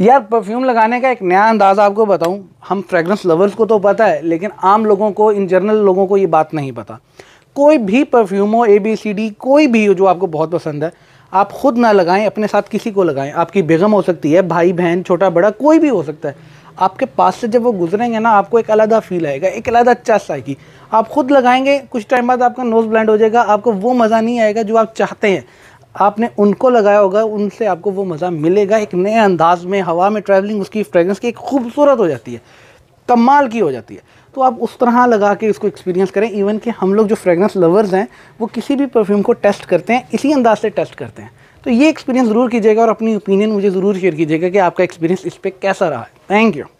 यार परफ्यूम लगाने का एक नया अंदाज़ आपको बताऊं हम फ्रेगरेंस लवर्स को तो पता है लेकिन आम लोगों को इन जनरल लोगों को ये बात नहीं पता कोई भी परफ्यूम हो ए बी सी डी कोई भी हो जो आपको बहुत पसंद है आप खुद ना लगाएं अपने साथ किसी को लगाएं आपकी बेगम हो सकती है भाई बहन छोटा बड़ा कोई भी हो सकता है आपके पास से जब वो गुजरेंगे ना आपको एक अलग फील आएगा एक अलग चस अच्छा आएगी आप खुद लगाएंगे कुछ टाइम बाद आपका नोज़ ब्लैंड हो जाएगा आपको वो मज़ा नहीं आएगा जो आप चाहते हैं आपने उनको लगाया होगा उनसे आपको वो मज़ा मिलेगा एक नए अंदाज में हवा में ट्रैवलिंग उसकी फ्रेगरेंस की एक खूबसूरत हो जाती है कमाल की हो जाती है तो आप उस तरह लगा के इसको एक्सपीरियंस करें इवन कि हम लोग जो फ्रेगरेंस लवर्स हैं वो किसी भी परफ्यूम को टेस्ट करते हैं इसी अंदाज से टेस्ट करते हैं तो ये एक्सपीरियंस ज़रूर कीजिएगा और अपनी ओपिनियन मुझे ज़रूर शेयर कीजिएगा कि आपका एक्सपीरियंस इस पर कैसा रहा है थैंक यू